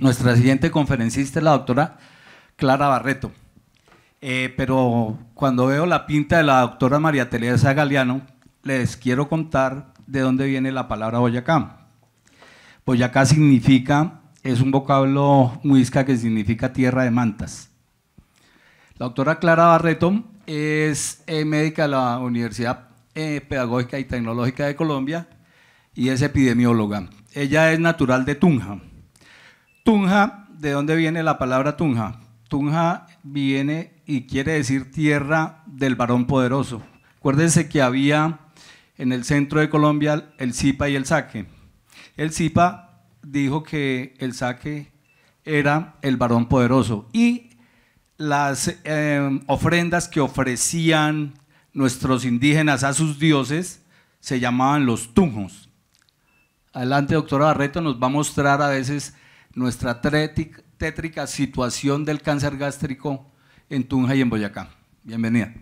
nuestra siguiente conferencista es la doctora Clara Barreto. Eh, pero cuando veo la pinta de la doctora María Teresa Galeano, les quiero contar de dónde viene la palabra Boyacá. Boyacá significa, es un vocablo muisca que significa tierra de mantas. La doctora Clara Barreto es eh, médica de la Universidad eh, Pedagógica y Tecnológica de Colombia y es epidemióloga. Ella es natural de Tunja Tunja, ¿de dónde viene la palabra Tunja? Tunja viene y quiere decir tierra del varón poderoso. Acuérdense que había en el centro de Colombia el Zipa y el Saque. El Zipa dijo que el Saque era el varón poderoso y las eh, ofrendas que ofrecían nuestros indígenas a sus dioses se llamaban los tunjos. Adelante, doctor Barreto, nos va a mostrar a veces nuestra tétrica situación del cáncer gástrico en Tunja y en Boyacá. Bienvenida.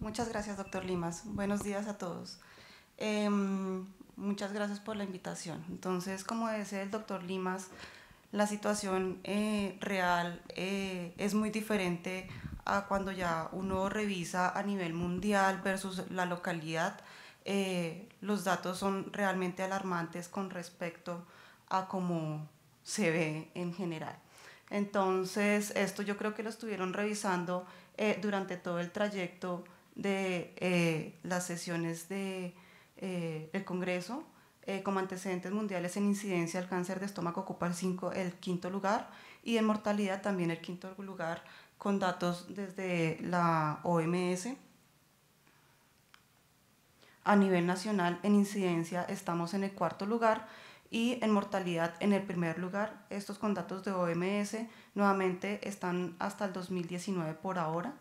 Muchas gracias, doctor Limas. Buenos días a todos. Em, muchas gracias por la invitación. Entonces, como decía el doctor Limas, la situación eh, real eh, es muy diferente a cuando ya uno revisa a nivel mundial versus la localidad. Eh, los datos son realmente alarmantes con respecto a cómo se ve en general. Entonces, esto yo creo que lo estuvieron revisando eh, durante todo el trayecto de eh, las sesiones de, eh, del Congreso. Eh, como antecedentes mundiales en incidencia, el cáncer de estómago ocupa el, cinco, el quinto lugar y en mortalidad también el quinto lugar con datos desde la OMS. A nivel nacional, en incidencia estamos en el cuarto lugar y en mortalidad en el primer lugar. Estos con datos de OMS nuevamente están hasta el 2019 por ahora.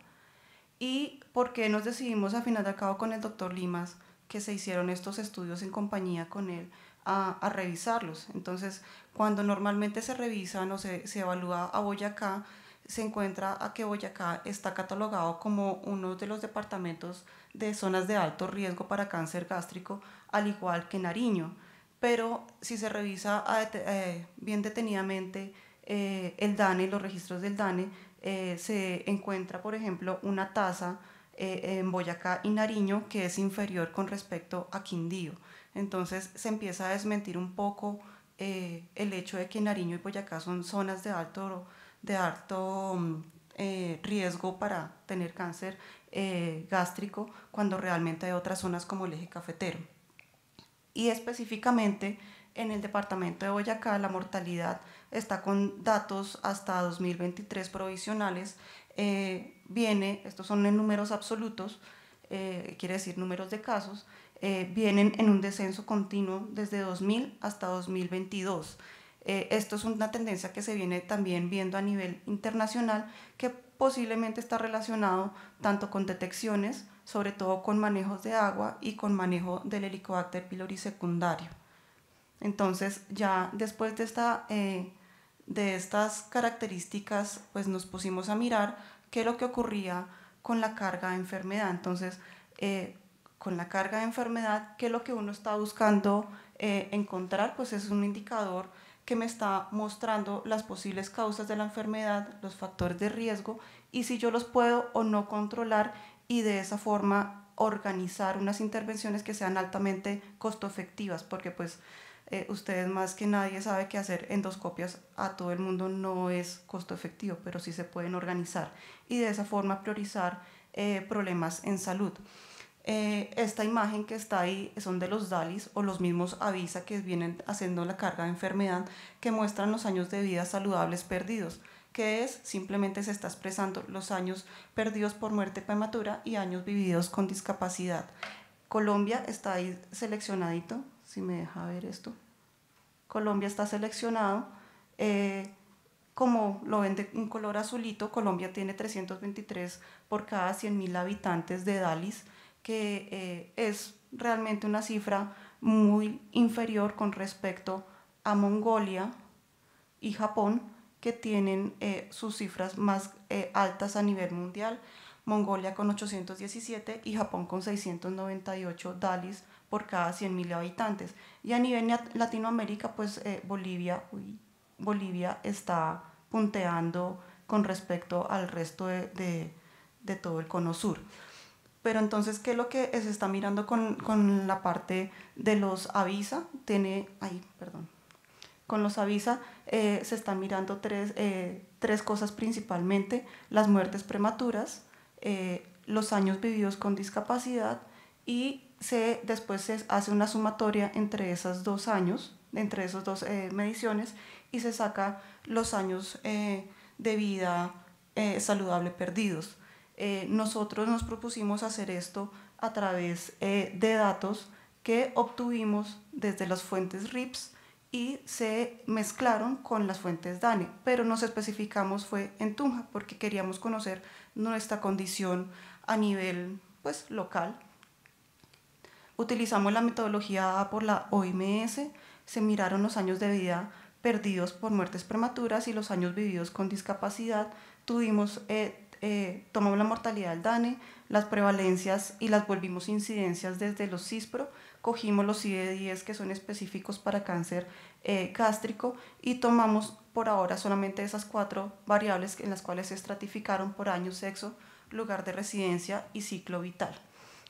¿Y por qué nos decidimos a final de cabo con el doctor Limas, que se hicieron estos estudios en compañía con él, a, revisarlos? Entonces, cuando normalmente se revisan o se, se evalúa a Boyacá, se encuentra a que Boyacá está catalogado como uno de los departamentos de zonas de alto riesgo para cáncer gástrico, al igual que Nariño pero si se revisa ah, eh, bien detenidamente eh, el DANE, y los registros del DANE, eh, se encuentra, por ejemplo, una tasa en Boyacá y Nariño que es inferior con respecto a Quindío. Entonces se empieza a desmentir un poco el hecho de que Nariño y Boyacá son zonas de alto, de alto mm, riesgo para tener cáncer gástrico, cuando realmente hay otras zonas como el eje cafetero y específicamente en el departamento de Boyacá la mortalidad está con datos hasta 2023 provisionales, eh, viene, estos son en números absolutos, eh, quiere decir números de casos, eh, vienen en un descenso continuo desde 2000 hasta 2022. esto es una tendencia que se viene también viendo a nivel internacional que posiblemente está relacionado tanto con detecciones, sobre todo con manejos de agua y con manejo del helicobacter pylori secundario. Entonces, ya después de, esta, eh, de estas características, pues nos pusimos a mirar qué es lo que ocurría con la carga de enfermedad. Entonces, eh, con la carga de enfermedad, qué es lo que uno está buscando eh, encontrar, pues es un indicador que me está mostrando las posibles causas de la enfermedad, los factores de riesgo y si yo los puedo o no controlar y de esa forma organizar unas intervenciones que sean altamente costo efectivas, porque pues eh, ustedes más que nadie sabe que hacer endoscopias a todo el mundo no es costo efectivo, pero sí se pueden organizar y de esa forma priorizar eh, problemas en salud. Eh, esta imagen que está ahí son de los DALIs o los mismos avisa que vienen haciendo la carga de enfermedad que muestran los años de vida saludables perdidos que es simplemente se está expresando los años perdidos por muerte prematura y años vividos con discapacidad. Colombia está ahí seleccionadito, si me deja ver esto. Colombia está seleccionado. Eh, como lo ven de un color azulito, Colombia tiene 323 por cada 100.000 habitantes de Dalis, que eh, es realmente una cifra muy inferior con respecto a Mongolia y Japón, que tienen eh, sus cifras más eh, altas a nivel mundial, Mongolia con 817 y Japón con 698 dalis por cada 100.000 habitantes. Y a nivel Latinoamérica, pues eh, Bolivia, Bolivia está punteando con respecto al resto de, de, todo el cono sur. Pero entonces, ¿qué es lo que se está mirando con, con la parte de los avisa? Tiene, ahí, perdón, con los avisa eh, se están mirando eh, tres, cosas principalmente, las muertes prematuras, eh, los años vividos con discapacidad y se, después se hace una sumatoria entre esos dos años, entre esas dos mediciones y se saca los años de vida saludable perdidos. nosotros nos propusimos hacer esto a través de datos que obtuvimos desde las fuentes RIPS, y se mezclaron con las fuentes DANE, pero nos especificamos fue en Tunja porque queríamos conocer nuestra condición a nivel pues, local. Utilizamos la metodología por la OMS, se miraron los años de vida perdidos por muertes prematuras y los años vividos con discapacidad. Tuvimos, eh, eh, tomamos la mortalidad del DANE, las prevalencias y las volvimos incidencias desde los CISPRO cogimos los ID10 que son específicos para cáncer eh, gástrico y tomamos por ahora solamente esas cuatro variables en las cuales se estratificaron por año, sexo, lugar de residencia y ciclo vital.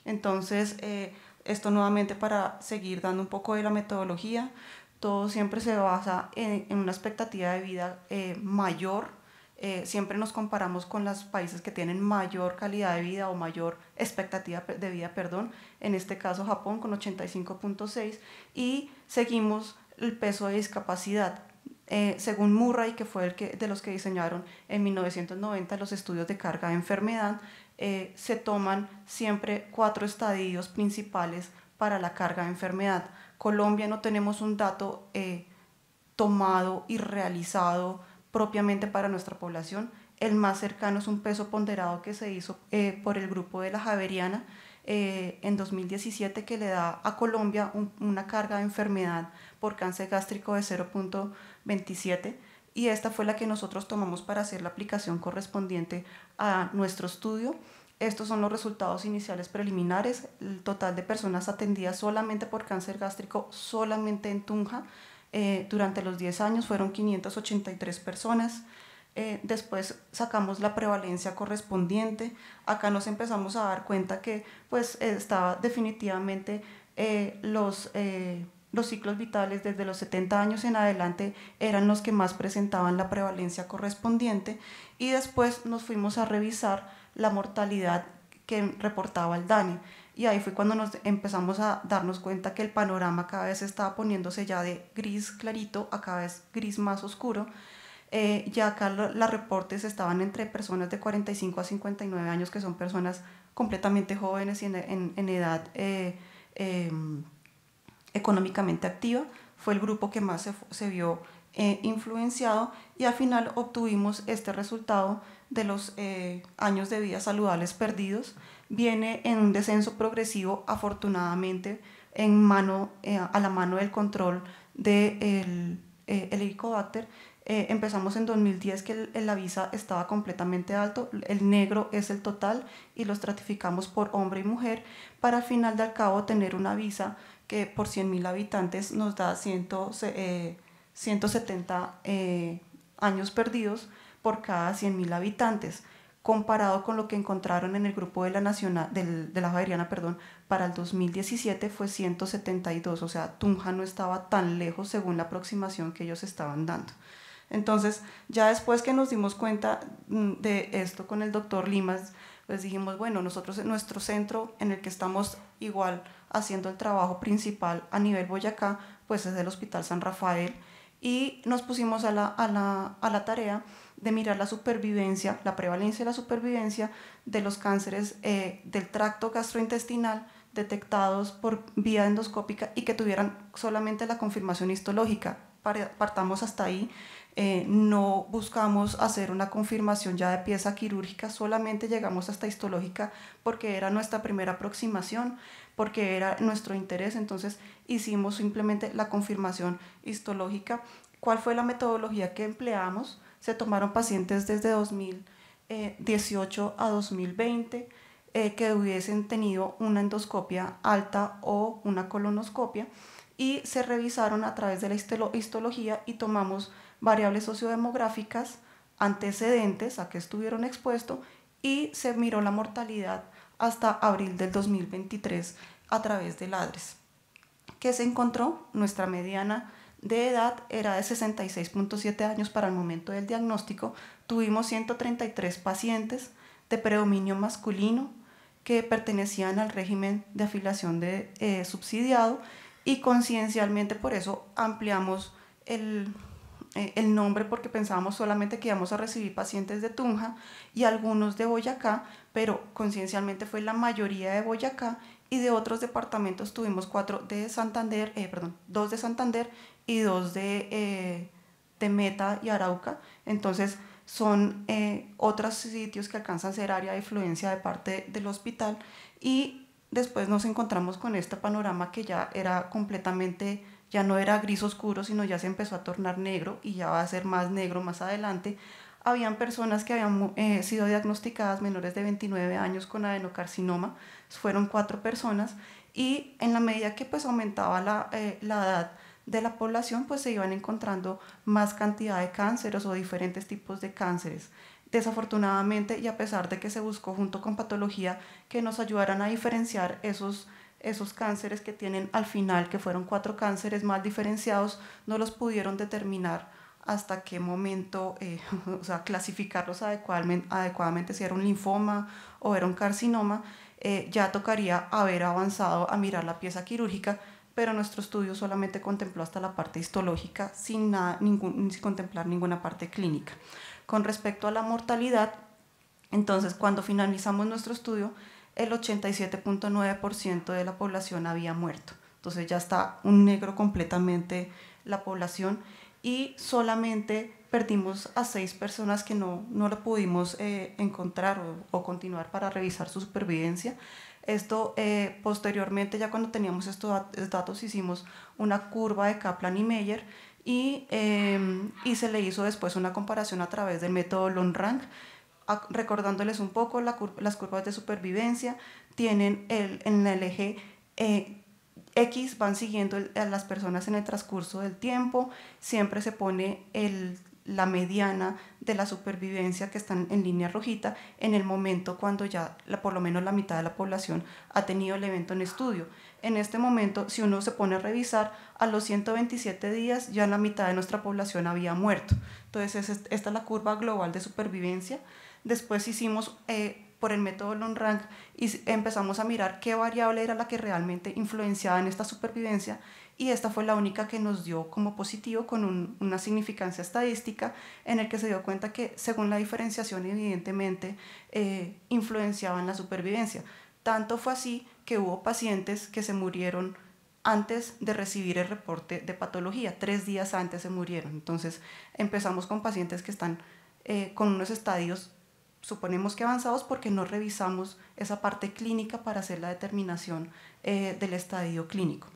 Entonces, eh, esto nuevamente para seguir dando un poco de la metodología, todo siempre se basa en, una expectativa de vida eh, mayor eh, siempre nos comparamos con los países que tienen mayor calidad de vida o mayor expectativa de vida, perdón, en este caso Japón con 85.6 y seguimos el peso de discapacidad. Eh, según Murray, que fue el que, de los que diseñaron en 1990 los estudios de carga de enfermedad, eh, se toman siempre cuatro estadios principales para la carga de enfermedad. Colombia no tenemos un dato tomado y realizado propiamente para nuestra población. El más cercano es un peso ponderado que se hizo eh, por el grupo de la Javeriana eh, en 2017 que le da a Colombia una carga de enfermedad por cáncer gástrico de 0.27 y esta fue la que nosotros tomamos para hacer la aplicación correspondiente a nuestro estudio. Estos son los resultados iniciales preliminares, el total de personas atendidas solamente por cáncer gástrico, solamente en Tunja, eh, durante los 10 años fueron 583 personas. Eh, después sacamos la prevalencia correspondiente. Acá nos empezamos a dar cuenta que pues estaba definitivamente eh, los, los ciclos vitales desde los 70 años en adelante eran los que más presentaban la prevalencia correspondiente y después nos fuimos a revisar la mortalidad que reportaba el DANE. Y ahí fue cuando nos empezamos a darnos cuenta que el panorama cada vez estaba poniéndose ya de gris clarito a cada vez gris más oscuro. Eh, ya acá los reportes estaban entre personas de 45 a 59 años, que son personas completamente jóvenes y en, edad eh, em, económicamente activa. Fue el grupo que más se, se vio eh, influenciado y al final obtuvimos este resultado de los años de vida saludables perdidos viene en un descenso progresivo, afortunadamente, eh, a la mano del control del de eh, el, eh, empezamos en 2010 que la visa estaba completamente alto, el negro es el total y lo estratificamos por hombre y mujer para al final de al cabo tener una visa que por 100.000 habitantes nos da 100, 170 años perdidos por cada 100.000 habitantes comparado con lo que encontraron en el grupo de la, nacional, de la Javeriana perdón, para el 2017 fue 172, o sea, Tunja no estaba tan lejos según la aproximación que ellos estaban dando. Entonces, ya después que nos dimos cuenta mm, de esto con el doctor Limas, pues dijimos, bueno, nosotros en nuestro centro en el que estamos igual haciendo el trabajo principal a nivel Boyacá, pues es el Hospital San Rafael, y nos pusimos a la, a la, a la tarea de mirar la supervivencia, la prevalencia y la supervivencia de los cánceres eh, del tracto gastrointestinal detectados por vía endoscópica y que tuvieran solamente la confirmación histológica. Partamos hasta ahí, eh, no buscamos hacer una confirmación ya de pieza quirúrgica, solamente llegamos hasta histológica porque era nuestra primera aproximación porque era nuestro interés, entonces hicimos simplemente la confirmación histológica. ¿Cuál fue la metodología que empleamos? Se tomaron pacientes desde 2018 a 2020 eh, que hubiesen tenido una endoscopia alta o una colonoscopia y se revisaron a través de la histología y tomamos variables sociodemográficas, antecedentes a que estuvieron expuestos y se miró la mortalidad hasta abril del 2023 a través de Ladres, que se encontró nuestra mediana de edad era de 66.7 años para el momento del diagnóstico. Tuvimos 133 pacientes de predominio masculino que pertenecían al régimen de afiliación de eh, subsidiado y conciencialmente por eso ampliamos el, eh, el nombre porque pensábamos solamente que íbamos a recibir pacientes de Tunja y algunos de Boyacá, pero conciencialmente fue la mayoría de Boyacá y de otros departamentos tuvimos cuatro de Santander, eh, dos de Santander y dos de, eh, de Meta y Arauca. Entonces son eh, otros sitios que alcanzan a ser área de influencia de parte del hospital y después nos encontramos con este panorama que ya era completamente ya no era gris oscuro, sino ya se empezó a tornar negro y ya va a ser más negro más adelante. Habían personas que habían eh, sido diagnosticadas menores de 29 años con adenocarcinoma, fueron cuatro personas, y en la medida que pues aumentaba la, eh, la edad de la población, pues se iban encontrando más cantidad de cánceres o diferentes tipos de cánceres. Desafortunadamente, y a pesar de que se buscó junto con patología que nos ayudaran a diferenciar esos esos cánceres que tienen al final, que fueron cuatro cánceres mal diferenciados, no los pudieron determinar hasta qué momento, eh, o sea, clasificarlos adecuadamente, si era un linfoma o era un carcinoma, eh, ya tocaría haber avanzado a mirar la pieza quirúrgica, pero nuestro estudio solamente contempló hasta la parte histológica sin, nada, ningún, sin contemplar ninguna parte clínica. Con respecto a la mortalidad, entonces cuando finalizamos nuestro estudio, el 87.9% de la población había muerto. Entonces ya está un negro completamente la población y solamente perdimos a seis personas que no, no lo pudimos eh, encontrar o, continuar para revisar su supervivencia. Esto eh, posteriormente, ya cuando teníamos estos eh, datos, hicimos una curva de Kaplan y Meyer y, em, y se le hizo después una comparación a través del método Lonrank recordándoles un poco las curvas de supervivencia, tienen el, en el eje eh, X, van siguiendo a las personas en el transcurso del tiempo, siempre se pone la mediana de la supervivencia que están en línea rojita en el momento cuando ya por lo menos la mitad de la población ha tenido el evento en estudio. En este momento, si uno se pone a revisar, a los 127 días ya la mitad de nuestra población había muerto. Entonces, esta es la curva global de supervivencia. Después hicimos eh, por el método long rank y empezamos a mirar qué variable era la que realmente influenciaba en esta supervivencia y esta fue la única que nos dio como positivo con una significancia estadística en el que se dio cuenta que según la diferenciación evidentemente eh, influenciaban la supervivencia. Tanto fue así que hubo pacientes que se murieron antes de recibir el reporte de patología, tres días antes se murieron. Entonces empezamos con pacientes que están eh, con unos estadios suponemos que avanzados porque no revisamos esa parte clínica para hacer la determinación eh, del estadio clínico.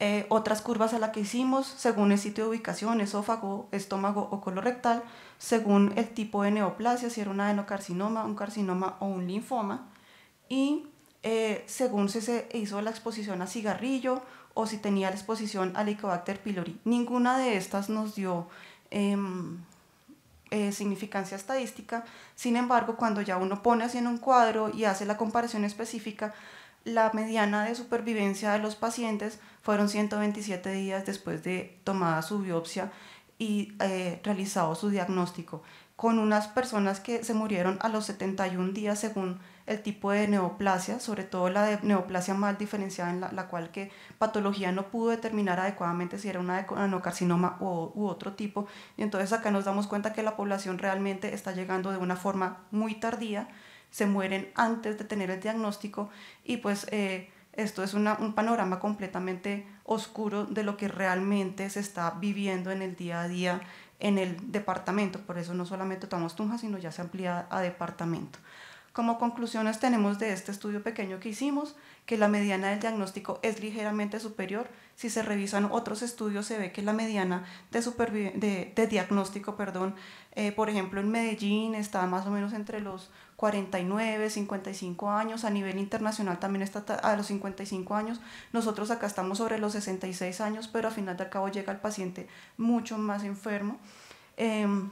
Eh, otras curvas a las que hicimos, según el sitio de ubicación, esófago, estómago o colorectal, según el tipo de neoplasia, si era un adenocarcinoma, un carcinoma o un linfoma, y eh, según si se hizo la exposición a cigarrillo o si tenía la exposición a Helicobacter pylori. Ninguna de estas nos dio... Em, eh, significancia estadística, sin embargo, cuando ya uno pone así en un cuadro y hace la comparación específica, la mediana de supervivencia de los pacientes fueron 127 días después de tomada su biopsia y eh, realizado su diagnóstico, con unas personas que se murieron a los 71 días según el tipo de neoplasia, sobre todo la de neoplasia mal diferenciada, en la, cual que patología no pudo determinar adecuadamente si era una adenocarcinoma u, otro tipo. Y entonces acá nos damos cuenta que la población realmente está llegando de una forma muy tardía, se mueren antes de tener el diagnóstico y pues... Eh, esto es un panorama completamente oscuro de lo que realmente se está viviendo en el día a día en el departamento. Por eso no solamente tomamos Tunja, sino ya se amplía a departamento. Como conclusiones tenemos de este estudio pequeño que hicimos que la mediana del diagnóstico es ligeramente superior. Si se revisan otros estudios se ve que la mediana de, diagnóstico, perdón, eh, por ejemplo en Medellín está más o menos entre los 49, 55 años, a nivel internacional también está a los 55 años, nosotros acá estamos sobre los 66 años, pero al final de cabo llega el paciente mucho más enfermo. Em,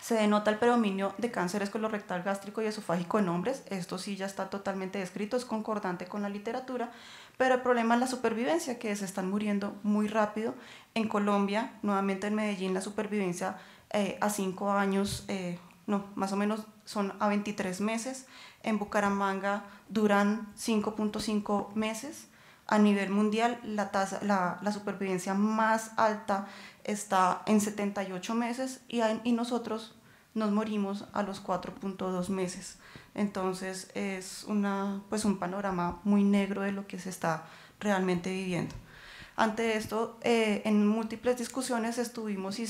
se denota el predominio de cánceres colorectal, gástrico y esofágico en hombres. Esto sí ya está totalmente descrito, es concordante con la literatura, pero el problema es la supervivencia, que se están muriendo muy rápido. En Colombia, nuevamente en Medellín, la supervivencia eh, a 5 años, eh, no, más o menos son a 23 meses. En Bucaramanga duran 5.5 meses a nivel mundial la, tasa, la, la supervivencia más alta está en 78 meses y, y nosotros nos morimos a los 4.2 meses. Entonces es una, pues un panorama muy negro de lo que se está realmente viviendo. Ante esto, eh, en múltiples discusiones estuvimos y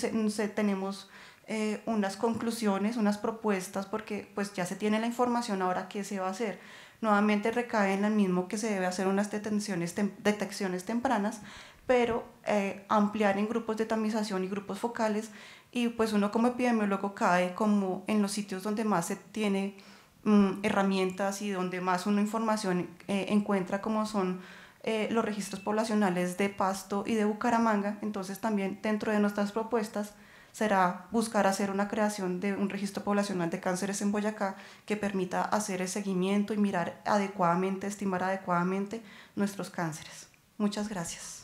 tenemos eh, unas conclusiones, unas propuestas, porque pues ya se tiene la información ahora qué se va a hacer nuevamente recae en el mismo que se debe hacer unas detenciones detecciones tempranas, pero eh, ampliar en grupos de tamización y grupos focales y pues uno como epidemiólogo cae como en los sitios donde más se tiene mm, herramientas y donde más uno información eh, encuentra como son eh, los registros poblacionales de Pasto y de Bucaramanga, entonces también dentro de nuestras propuestas será buscar hacer una creación de un registro poblacional de cánceres en Boyacá que permita hacer el seguimiento y mirar adecuadamente, estimar adecuadamente nuestros cánceres. Muchas gracias.